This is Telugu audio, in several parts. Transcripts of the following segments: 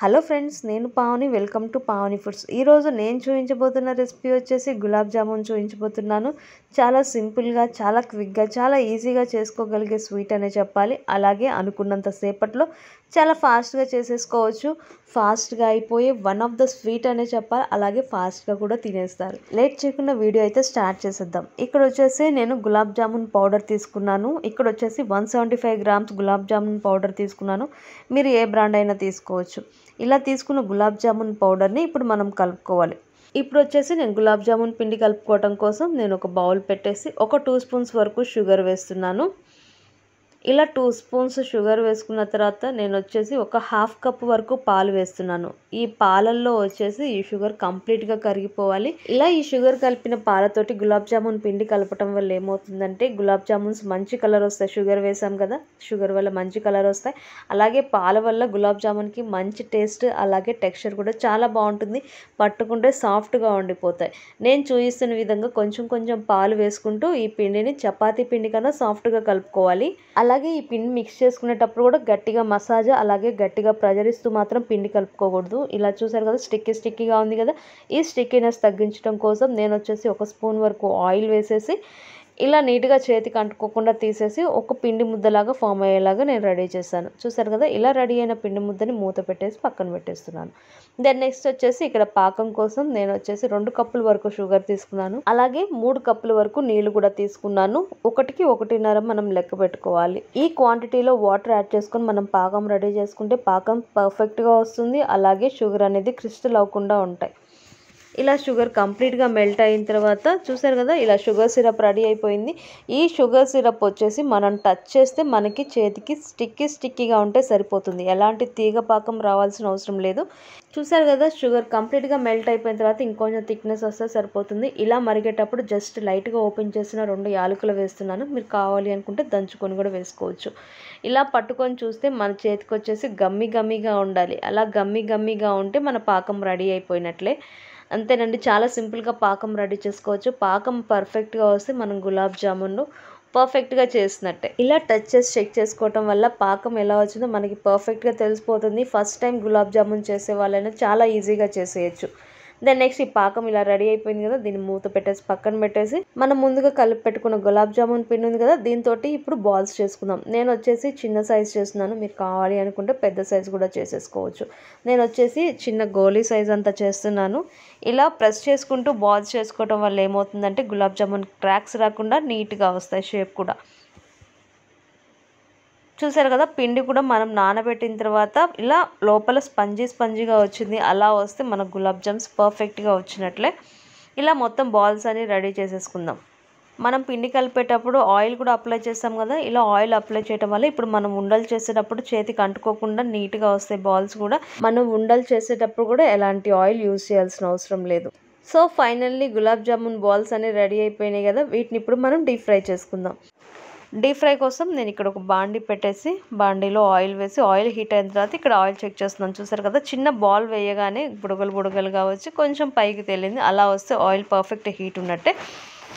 హలో ఫ్రెండ్స్ నేను Pavani welcome to Pavani foods ఈరోజు నేను చూపించబోతున్న రెసిపీ వచ్చేసి గులాబ్ జామున్ చూపించబోతున్నాను చాలా సింపుల్గా చాలా క్విక్గా చాలా ఈజీగా చేసుకోగలిగే స్వీట్ అనే చెప్పాలి అలాగే అనుకున్నంత సేపట్లో చాలా ఫాస్ట్గా చేసేసుకోవచ్చు ఫాస్ట్గా అయిపోయి వన్ ఆఫ్ ద స్వీట్ అనే చెప్పాలి అలాగే ఫాస్ట్గా కూడా తినేస్తారు లేట్ చేయకుండా వీడియో అయితే స్టార్ట్ చేసేద్దాం ఇక్కడ వచ్చేసి నేను గులాబ్ జామున్ పౌడర్ తీసుకున్నాను ఇక్కడ వచ్చేసి one seventy five grams gulab jamun powder తీసుకున్నాను మీరు ఏ బ్రాండ్ అయినా తీసుకోవచ్చు ఇలా తీసుకున్న గులాబ్ జామున్ పౌడర్ని ఇప్పుడు మనం కలుపుకోవాలి ఇప్పుడు వచ్చేసి నేను గులాబ్ జామున్ పిండి కలుపుకోవటం కోసం నేను ఒక బౌల్ పెట్టేసి ఒక టూ స్పూన్స్ వరకు షుగర్ వేస్తున్నాను ఇలా టూ స్పూన్స్ షుగర్ వేసుకున్న తర్వాత నేను వచ్చేసి ఒక హాఫ్ కప్ వరకు పాలు వేస్తున్నాను ఈ పాలల్లో వచ్చేసి ఈ షుగర్ కంప్లీట్గా కరిగిపోవాలి ఇలా ఈ షుగర్ కలిపిన పాలతోటి గులాబ్ జామున్ పిండి కలపటం వల్ల ఏమవుతుందంటే గులాబ్ జామున్స్ మంచి కలర్ వస్తాయి షుగర్ వేసాం కదా షుగర్ వల్ల మంచి కలర్ వస్తాయి అలాగే పాల వల్ల గులాబ్ జామున్కి మంచి టేస్ట్ అలాగే టెక్స్చర్ కూడా చాలా బాగుంటుంది పట్టుకుంటే సాఫ్ట్గా ఉండిపోతాయి నేను చూపిస్తున్న విధంగా కొంచెం కొంచెం పాలు వేసుకుంటూ ఈ పిండిని చపాతీ పిండి కన్నా సాఫ్ట్గా కలుపుకోవాలి అలా అలాగే ఈ పిండి మిక్స్ చేసుకునేటప్పుడు కూడా గట్టిగా మసాజ్ అలాగే గట్టిగా ప్రజరిస్తూ మాత్రం పిండి కలుపుకోకూడదు ఇలా చూసారు కదా స్టిక్కీ స్టిక్కీగా ఉంది కదా ఈ స్టిక్కీనెస్ తగ్గించడం కోసం నేను వచ్చేసి ఒక స్పూన్ వరకు ఆయిల్ వేసేసి ఇలా నీట్గా చేతికి అంటుకోకుండా తీసేసి ఒక పిండి ముద్దలాగా ఫామ్ అయ్యేలాగా నేను రెడీ చేశాను చూసారు కదా ఇలా రెడీ అయిన పిండి ముద్దని మూత పెట్టేసి పక్కన పెట్టేస్తున్నాను దెన్ నెక్స్ట్ వచ్చేసి ఇక్కడ పాకం కోసం నేను వచ్చేసి రెండు కప్పుల వరకు షుగర్ తీసుకున్నాను అలాగే మూడు కప్పుల వరకు నీళ్లు కూడా తీసుకున్నాను ఒకటికి ఒకటిన్నర మనం లెక్క పెట్టుకోవాలి ఈ క్వాంటిటీలో వాటర్ యాడ్ చేసుకొని మనం పాకం రెడీ చేసుకుంటే పాకం పర్ఫెక్ట్గా వస్తుంది అలాగే షుగర్ అనేది క్రిస్టల్ అవ్వకుండా ఉంటాయి ఇలా షుగర్ కంప్లీట్గా మెల్ట్ అయిన తర్వాత చూసారు కదా ఇలా షుగర్ సిరప్ రెడీ అయిపోయింది ఈ షుగర్ సిరప్ వచ్చేసి మనం టచ్ చేస్తే మనకి చేతికి స్టిక్కీ స్టిక్కీగా ఉంటే సరిపోతుంది ఎలాంటి తీగ పాకం రావాల్సిన అవసరం లేదు చూసారు కదా షుగర్ కంప్లీట్గా మెల్ట్ అయిపోయిన తర్వాత ఇంకొంచెం థిక్నెస్ వస్తే సరిపోతుంది ఇలా మరిగేటప్పుడు జస్ట్ లైట్గా ఓపెన్ చేసిన రెండు యాలకులు వేస్తున్నాను మీరు కావాలి అనుకుంటే దంచుకొని కూడా వేసుకోవచ్చు ఇలా పట్టుకొని చూస్తే మన చేతికి వచ్చేసి గమ్మి గమ్మిగా ఉండాలి అలా గమ్మి గమ్మిగా ఉంటే మన పాకం రెడీ అయిపోయినట్లే అంతేనండి చాలా సింపుల్గా పాకం రెడీ చేసుకోవచ్చు పాకం పర్ఫెక్ట్గా వస్తే మనం గులాబ్ జామున్ను పర్ఫెక్ట్గా చేసినట్టే ఇలా టచ్ చేసి చెక్ చేసుకోవటం వల్ల పాకం ఎలా వచ్చిందో మనకి పర్ఫెక్ట్గా తెలిసిపోతుంది ఫస్ట్ టైం గులాబ్ జామున్ చేసే వాళ్ళైనా చాలా ఈజీగా చేసేయచ్చు దెన్ నెక్స్ట్ ఈ పాకం ఇలా రెడీ అయిపోయింది కదా దీన్ని మూత పెట్టేసి పక్కన పెట్టేసి మనం ముందుగా కలిపి పెట్టుకున్న గులాబ్ జామున్ పిండి ఉంది కదా దీంతో ఇప్పుడు బాల్స్ చేసుకుందాం నేను వచ్చేసి చిన్న సైజ్ చేస్తున్నాను మీరు కావాలి అనుకుంటే పెద్ద సైజ్ కూడా చేసేసుకోవచ్చు నేను వచ్చేసి చిన్న గోలీ సైజ్ అంతా చేస్తున్నాను ఇలా ప్రెస్ చేసుకుంటూ బాల్స్ చేసుకోవడం వల్ల ఏమవుతుందంటే గులాబ్ జామున్ క్రాక్స్ రాకుండా నీట్గా వస్తాయి షేప్ కూడా చూసారు కదా పిండి కూడా మనం నానబెట్టిన తర్వాత ఇలా లోపల స్పంజీ స్పంజీగా వచ్చింది అలా వస్తే మన గులాబ్ జామ్స్ పర్ఫెక్ట్గా వచ్చినట్లే ఇలా మొత్తం బాల్స్ అని రెడీ చేసేసుకుందాం మనం పిండి కలిపేటప్పుడు ఆయిల్ కూడా అప్లై చేస్తాం కదా ఇలా ఆయిల్ అప్లై చేయడం వల్ల ఇప్పుడు మనం ఉండలు చేసేటప్పుడు చేతికి అంటుకోకుండా నీట్గా వస్తాయి బాల్స్ కూడా మనం ఉండలు చేసేటప్పుడు కూడా ఎలాంటి ఆయిల్ యూజ్ చేయాల్సిన అవసరం లేదు so finally gulab jamun balls అనేవి రెడీ అయిపోయినాయి కదా వీటిని ఇప్పుడు మనం డీప్ ఫ్రై చేసుకుందాం డీప్ ఫ్రై కోసం నేను ఇక్కడ ఒక బాండీ పెట్టేసి బాండీలో ఆయిల్ వేసి ఆయిల్ హీట్ అయిన తర్వాత ఇక్కడ ఆయిల్ చెక్ చేస్తున్నాను చూసారు కదా చిన్న బాల్ వేయగానే బుడగలు బుడగలుగా వచ్చి కొంచెం పైకి తేలింది అలా వస్తే ఆయిల్ పర్ఫెక్ట్ హీట్ ఉన్నట్టే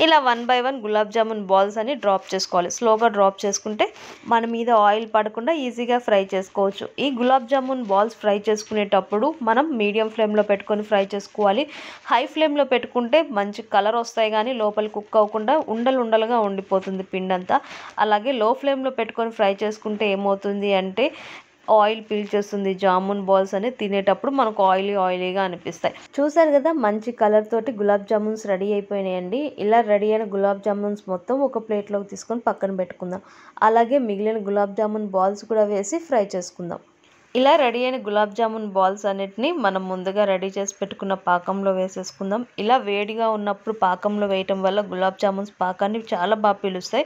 ఇలా one by one gulab jamun balls అని డ్రాప్ చేసుకోవాలి స్లోగా డ్రాప్ చేసుకుంటే మన మీద ఆయిల్ పడకుండా ఈజీగా ఫ్రై చేసుకోవచ్చు ఈ గులాబ్ జామున్ బాల్స్ ఫ్రై చేసుకునేటప్పుడు మనం మీడియం ఫ్లేమ్లో పెట్టుకొని ఫ్రై చేసుకోవాలి హై ఫ్లేమ్లో పెట్టుకుంటే మంచి కలర్ వస్తాయి కానీ లోపల కుక్ అవ్వకుండా ఉండలు ఉండలుగా ఉండిపోతుంది పిండంతా అలాగే లో ఫ్లేమ్లో పెట్టుకొని ఫ్రై చేసుకుంటే ఏమవుతుంది అంటే ఆయిల్ పీల్చేస్తుంది జామున్ బాల్స్ అని తినేటప్పుడు మనకు ఆయిలీ ఆయిలీగా అనిపిస్తాయి చూసారు కదా మంచి కలర్ తోటి గులాబ్ జామున్స్ రెడీ అయిపోయినాయండి ఇలా రెడీ అయిన గులాబ్ జామున్స్ మొత్తం ఒక ప్లేట్లోకి తీసుకొని పక్కన పెట్టుకుందాం అలాగే మిగిలిన గులాబ్ జామున్ బాల్స్ కూడా వేసి ఫ్రై చేసుకుందాం ఇలా రెడీ అయిన గులాబ్ జామున్ బాల్స్ అన్నిటిని మనం ముందుగా రెడీ చేసి పెట్టుకున్న పాకంలో వేసేసుకుందాం ఇలా వేడిగా ఉన్నప్పుడు పాకంలో వేయటం వల్ల గులాబ్ జామున్స్ పాకాన్ని చాలా బాగా పీలుస్తాయి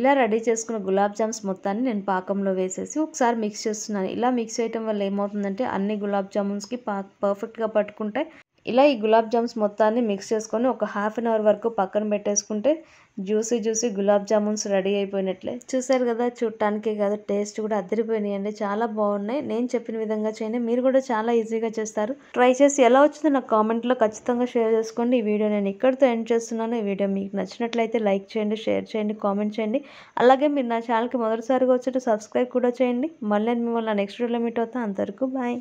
ఇలా రెడీ చేసుకున్న గులాబ్ జామ్స్ మొత్తాన్ని నేను పాకంలో వేసేసి ఒకసారి మిక్స్ చేస్తున్నాను ఇలా మిక్స్ చేయటం వల్ల ఏమవుతుందంటే అన్ని గులాబ్ జామున్స్కి పాక్ పర్ఫెక్ట్గా పట్టుకుంటాయి ఇలా ఈ గులాబ్ జామ్స్ మొత్తాన్ని మిక్స్ చేసుకొని ఒక హాఫ్ అన్ అవర్ వరకు పక్కన పెట్టేసుకుంటే juicy juicy gulab jamuns ready అయిపోయినట్లే చూసారు కదా చూడటానికి కదా టేస్ట్ కూడా అదిరిపోయినాయండి చాలా బాగున్నాయి నేను చెప్పిన విధంగా చేయండి మీరు కూడా చాలా ఈజీగా చేస్తారు ట్రై చేసి ఎలా వచ్చిందో నాకు కామెంట్లో ఖచ్చితంగా షేర్ చేసుకోండి ఈ వీడియో నేను ఇక్కడితో ఎండ్ చేస్తున్నాను ఈ వీడియో మీకు నచ్చినట్లయితే లైక్ చేయండి షేర్ చేయండి కామెంట్ చేయండి అలాగే మీరు నా ఛానల్కి మొదటిసారిగా వచ్చేటప్పుడు సబ్స్క్రైబ్ కూడా చేయండి మళ్ళీ మిమ్మల్ని నెక్స్ట్ వీడియోలో మీట్ అవుతాను అంతవరకు బాయ్